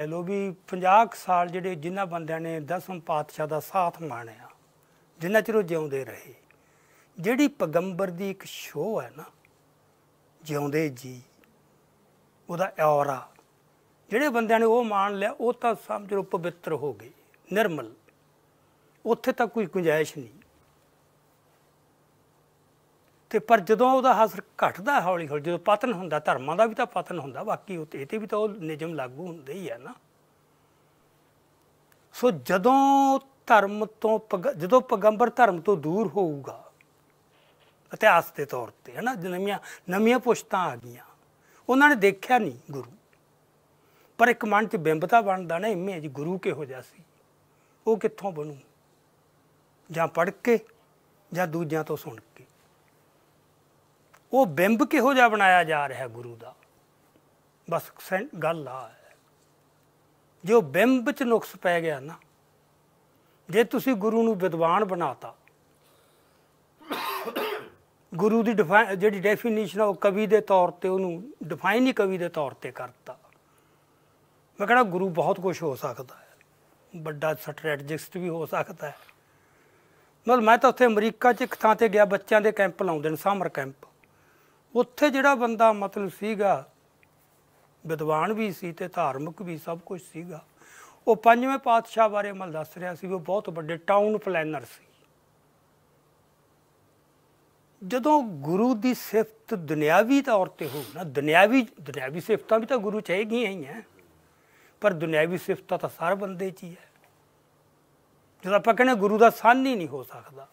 ਲੈ ਲੋ ਵੀ 50 ਸਾਲ ਜਿਹੜੇ ਜਿਨ੍ਹਾਂ ਬੰਦਿਆਂ ਨੇ ਦਸਮ ਪਾਤਸ਼ਾਹ ਦਾ ਸਾਥ ਮਾਣਿਆ ਜਿੰਨਾ ਚਿਰ ਉਹ ਜਿਉਂਦੇ ਰਹੇ ਜਿਹੜੀ ਪਗੰਬਰ ਦੀ ਇੱਕ ਸ਼ੋਅ ਹੈ ਨਾ ਜਿਉਂਦੇ ਜੀ ਉਹਦਾ ਔਰਾ ਜਿਹੜੇ ਬੰਦਿਆਂ ਨੇ ਉਹ ਮਾਣ ਲਿਆ ਉਹ ਤਾਂ ਸਮਝ ਲਓ ਪਵਿੱਤਰ ਹੋ ਗਏ ਨਿਰਮਲ ਉੱਥੇ ਤਾਂ ਕੋਈ ਗੁੰਜਾਇਸ਼ ਨਹੀਂ ਤੇ ਪਰ ਜਦੋਂ ਉਹਦਾ ਹਸਰ ਘਟਦਾ ਹੌਲੀ ਹੌਲੀ ਜਦੋਂ ਪਤਨ ਹੁੰਦਾ ਧਰਮਾਂ ਦਾ ਵੀ ਤਾਂ ਪਤਨ ਹੁੰਦਾ ਬਾਕੀ ਉਹ ਤੇ ਵੀ ਤਾਂ ਉਹ ਨਿਯਮ ਲਾਗੂ ਹੁੰਦੇ ਹੀ ਆ ਨਾ ਸੋ ਜਦੋਂ ਧਰਮ ਤੋਂ ਜਦੋਂ ਪਗੰਬਰ ਧਰਮ ਤੋਂ ਦੂਰ ਹੋਊਗਾ ਇਤਿਹਾਸ ਦੇ ਤੌਰ ਤੇ ਹਨਾ ਨਵੀਆਂ ਨਵੀਆਂ ਪੁਸ਼ਤਾਂ ਆ ਗਈਆਂ ਉਹਨਾਂ ਨੇ ਦੇਖਿਆ ਨਹੀਂ ਗੁਰੂ ਪਰ ਇੱਕ ਮਨ 'ਚ ਬਿੰਬਤਾ ਬਣਦਾ ਨਾ ਇਮੇਜ ਗੁਰੂ ਕਿਹੋ ਜਿਹਾ ਸੀ ਉਹ ਕਿੱਥੋਂ ਬਣੂ ਜਾਂ ਪੜ੍ਹ ਕੇ ਜਾਂ ਦੂਜਿਆਂ ਤੋਂ ਸੁਣ ਕੇ ਉਹ ਬਿੰਬ ਕਿਹੋ ਜਿਹਾ ਬਣਾਇਆ ਜਾ ਰਿਹਾ ਗੁਰੂ ਦਾ ਬਸ ਗੱਲ ਆ ਜੋ ਬਿੰਬ ਚ ਨੁਕਸ ਪੈ ਗਿਆ ਨਾ ਜੇ ਤੁਸੀਂ ਗੁਰੂ ਨੂੰ ਵਿਦਵਾਨ ਬਣਾਤਾ ਗੁਰੂ ਦੀ ਜਿਹੜੀ ਡੈਫੀਨੇਸ਼ਨ ਆ ਉਹ ਕਵੀ ਦੇ ਤੌਰ ਤੇ ਉਹਨੂੰ ਡਿਫਾਈਨ ਹੀ ਕਵੀ ਦੇ ਤੌਰ ਤੇ ਕਰਤਾ ਮੈਂ ਕਹਿੰਦਾ ਗੁਰੂ ਬਹੁਤ ਕੁਝ ਹੋ ਸਕਦਾ ਹੈ ਵੱਡਾ ਸਟ੍ਰੈਟਜਿਸਟ ਵੀ ਹੋ ਸਕਦਾ ਹੈ ਮਤਲਬ ਮੈਂ ਤਾਂ ਉੱਥੇ ਅਮਰੀਕਾ 'ਚ ਇੱਕ ਥਾਂ ਤੇ ਗਿਆ ਬੱਚਿਆਂ ਦੇ ਕੈਂਪ ਲਾਉਂਦੇ ਨੇ ਸਮਰ ਕੈਂਪ ਉੱਥੇ ਜਿਹੜਾ ਬੰਦਾ ਮਤਲਬ ਸੀਗਾ ਵਿਦਵਾਨ ਵੀ ਸੀ ਤੇ ਧਾਰਮਿਕ ਵੀ ਸਭ ਕੁਝ ਸੀਗਾ ਉਹ ਪੰਜਵੇਂ ਪਾਤਸ਼ਾਹ ਬਾਰੇ ਮਲ ਦੱਸ ਰਿਹਾ ਸੀ ਉਹ ਬਹੁਤ ਵੱਡੇ ਟਾਊਨ ਪਲੈਨਰ ਸੀ ਜਦੋਂ ਗੁਰੂ ਦੀ ਸਿਫਤ ਦੁਨਿਆਵੀ ਤੌਰ ਤੇ ਹੋ ਨਾ ਦੁਨਿਆਵੀ ਦੁਨਿਆਵੀ ਸਿਫਤਾਂ ਵੀ ਤਾਂ ਗੁਰੂ ਚ ਹੈਗੀਆਂ ਹੀ ਆ ਪਰ ਦੁਨਿਆਵੀ ਸਿਫਤਾਂ ਤਾਂ ਸਾਰੇ ਬੰਦੇ 'ਚ ਹੀ ਹੈ ਜਦੋਂ ਆਪਾਂ ਕਹਿੰਦੇ ਗੁਰੂ ਦਾ ਸਾਨ ਹੀ ਨਹੀਂ ਹੋ ਸਕਦਾ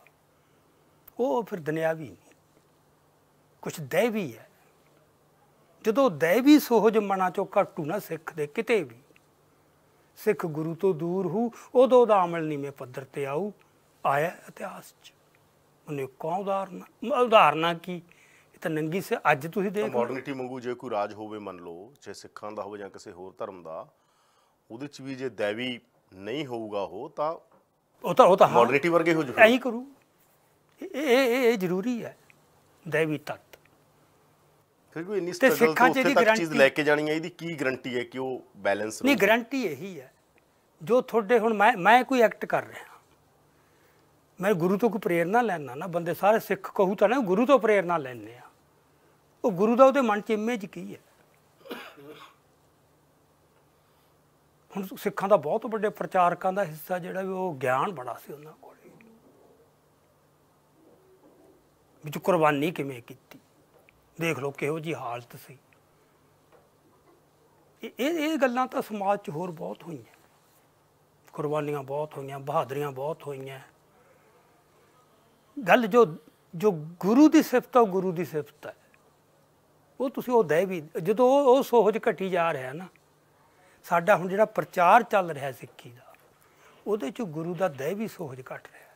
ਉਹ ਫਿਰ ਦੁਨਿਆਵੀ ਨਹੀਂ ਕੁਝ ਦੈਵੀ ਹੈ ਜਦੋਂ दैवी ਸੋਹਜ ਮਨਾ ਚੋਂ ਘਟੂ ਨਾ ਸਿੱਖ ਦੇ ਕਿਤੇ ਵੀ ਸਿੱਖ ਗੁਰੂ ਤੋਂ ਦੂਰ ਹੂ ਉਦੋਂ ਦਾ ਅਮਲ ਨੀਵੇਂ ਪੱਧਰ ਤੇ ਆਉ ਆਇਆ ਇਤਿਹਾਸ 'ਚ ਉਹਨੇ ਕੋ ਉਦਾਹਰਨਾ ਉਦਾਹਰਨਾ ਕੀ ਇਹ ਤਾਂ ਨੰਗੀ ਸੇ ਅੱਜ ਤੁਸੀਂ ਦੇਖ ਮੋਡਰਨਿਟੀ ਮੰਗੂ ਜੇ ਕੋਈ ਰਾਜ ਹੋਵੇ ਮੰਨ ਲਓ ਜੇ ਸਿੱਖਾਂ ਦਾ ਹੋਵੇ ਜਾਂ ਕਿਸੇ ਹੋਰ ਧਰਮ ਦਾ ਉਹਦੇ 'ਚ ਵੀ ਜੇ ਦੇਵੀ ਨਹੀਂ ਹੋਊਗਾ ਉਹ ਤਾਂ ਉਹ ਤਾਂ ਉਹ ਤਾਂ ਮੋਡਰਨਿਟੀ ਵਰਗੇ ਹੋ ਜੂ ਐਂ ਕਰੂ ਇਹ ਇਹ ਜ਼ਰੂਰੀ ਹੈ ਦੇਵੀ ਤੱਕ ਕਿਉਂਕਿ ਕੋਈ ਇੰਨੀ ਸਟਰਗਲ ਤੋਂ ਉੱਥੇ ਤੱਕ ਚੀਜ਼ ਲੈ ਕੇ ਜਾਣੀ ਹੈ ਇਹਦੀ ਕੀ ਗਰੰਟੀ ਹੈ ਕਿ ਉਹ ਬੈਲੈਂਸ ਨਹੀਂ ਗਰੰਟੀ ਇਹੀ ਹੈ ਜੋ ਤੁਹਾਡੇ ਹੁਣ ਮੈਂ ਮੈਂ ਕੋਈ ਐਕਟ ਕਰ ਰਿਹਾ ਮੈਂ ਗੁਰੂ ਤੋਂ ਕੋਈ ਪ੍ਰੇਰਣਾ ਲੈਣਾ ਨਾ ਬੰਦੇ ਸਾਰੇ ਸਿੱਖ ਕਹੂ ਤਾਂ ਨਾ ਗੁਰੂ ਤੋਂ ਪ੍ਰੇਰਣਾ ਲੈਣੇ ਆ ਉਹ ਗੁਰੂ ਦਾ ਉਹਦੇ ਮਨ 'ਚ ਇਮੇਜ ਕੀ ਹੈ ਹੁਣ ਸਿੱਖਾਂ ਦਾ ਬਹੁਤ ਵੱਡੇ ਪ੍ਰਚਾਰਕਾਂ ਦਾ ਹਿੱਸਾ ਜਿਹੜਾ ਵੀ ਉਹ ਗਿਆਨ ਬੜਾ ਸੀ ਉਹਨਾਂ ਕੋਲ ਵਿੱਚ ਕੁਰਬਾਨੀ ਕਿਵੇਂ ਕੀਤੀ ਦੇਖ ਲਓ ਕਿਹੋ ਜੀ ਹਾਲਤ ਸੀ ਇਹ ਇਹ ਗੱਲਾਂ ਤਾਂ ਸਮਾਜ 'ਚ ਹੋਰ ਬਹੁਤ ਹੋਈਆਂ ਕੁਰਬਾਨੀਆਂ ਬਹੁਤ ਹੋਈਆਂ ਬਹਾਦਰੀਆਂ ਬਹੁਤ ਹੋਈਆਂ ਗੱਲ ਜੋ ਜੋ ਗੁਰੂ ਦੀ ਸਿਫਤ ਹੈ ਗੁਰੂ ਦੀ ਸਿਫਤ ਹੈ ਉਹ ਤੁਸੀਂ ਉਹ ਦੇ ਵੀ ਜਦੋਂ ਉਹ ਸੋਹਜ ਘਟੀ ਜਾ ਰਿਹਾ ਨਾ ਸਾਡਾ ਹੁਣ ਜਿਹੜਾ ਪ੍ਰਚਾਰ ਚੱਲ ਰਿਹਾ ਸਿੱਖੀ ਦਾ ਉਹਦੇ 'ਚ ਗੁਰੂ ਦਾ ਦੇ ਵੀ ਸੋਹਜ ਘਟ ਰਿਹਾ